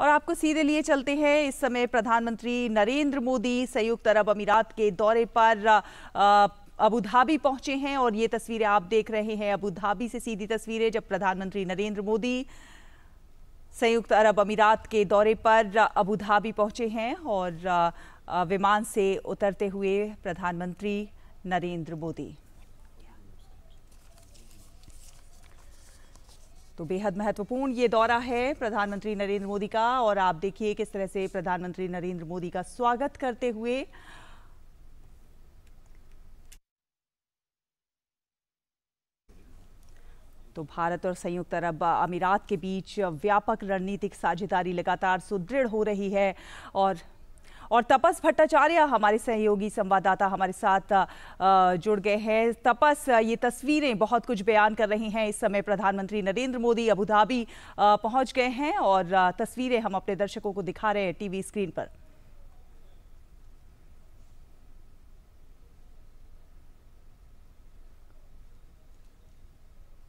और आपको सीधे लिए चलते हैं इस समय प्रधानमंत्री नरेंद्र मोदी संयुक्त अरब अमीरात के दौरे पर आ, अबू धाबी पहुंचे हैं और ये तस्वीरें आप देख रहे हैं अबू धाबी से सीधी तस्वीरें जब प्रधानमंत्री नरेंद्र मोदी संयुक्त अरब अमीरात के दौरे पर अबू धाबी पहुंचे हैं और विमान से उतरते हुए प्रधानमंत्री नरेंद्र मोदी तो बेहद महत्वपूर्ण ये दौरा है प्रधानमंत्री नरेंद्र मोदी का और आप देखिए किस तरह से प्रधानमंत्री नरेंद्र मोदी का स्वागत करते हुए तो भारत और संयुक्त अरब अमीरात के बीच व्यापक रणनीतिक साझेदारी लगातार सुदृढ़ हो रही है और और तपस भट्टाचार्य हमारे सहयोगी संवाददाता हमारे साथ जुड़ गए हैं तपस ये तस्वीरें बहुत कुछ बयान कर रही हैं इस समय प्रधानमंत्री नरेंद्र मोदी अबूधाबी पहुंच गए हैं और तस्वीरें हम अपने दर्शकों को दिखा रहे हैं टीवी स्क्रीन पर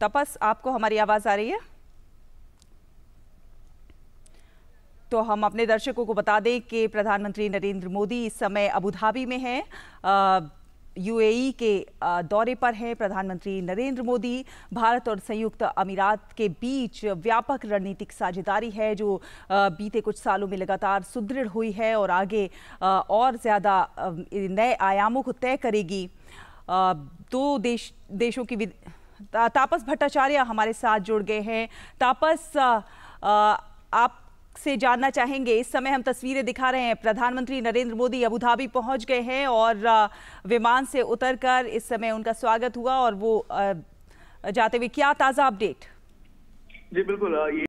तपस आपको हमारी आवाज़ आ रही है तो हम अपने दर्शकों को बता दें कि प्रधानमंत्री नरेंद्र मोदी इस समय अबुधाबी में हैं यूएई के दौरे पर हैं प्रधानमंत्री नरेंद्र मोदी भारत और संयुक्त अमीरात के बीच व्यापक रणनीतिक साझेदारी है जो बीते कुछ सालों में लगातार सुदृढ़ हुई है और आगे और ज़्यादा नए आयामों को तय करेगी दो देश देशों की तापस भट्टाचार्य हमारे साथ जुड़ गए हैं तापस आप से जानना चाहेंगे इस समय हम तस्वीरें दिखा रहे हैं प्रधानमंत्री नरेंद्र मोदी अबुधाबी पहुंच गए हैं और विमान से उतरकर इस समय उनका स्वागत हुआ और वो जाते हुए क्या ताज़ा अपडेट जी बिल्कुल ये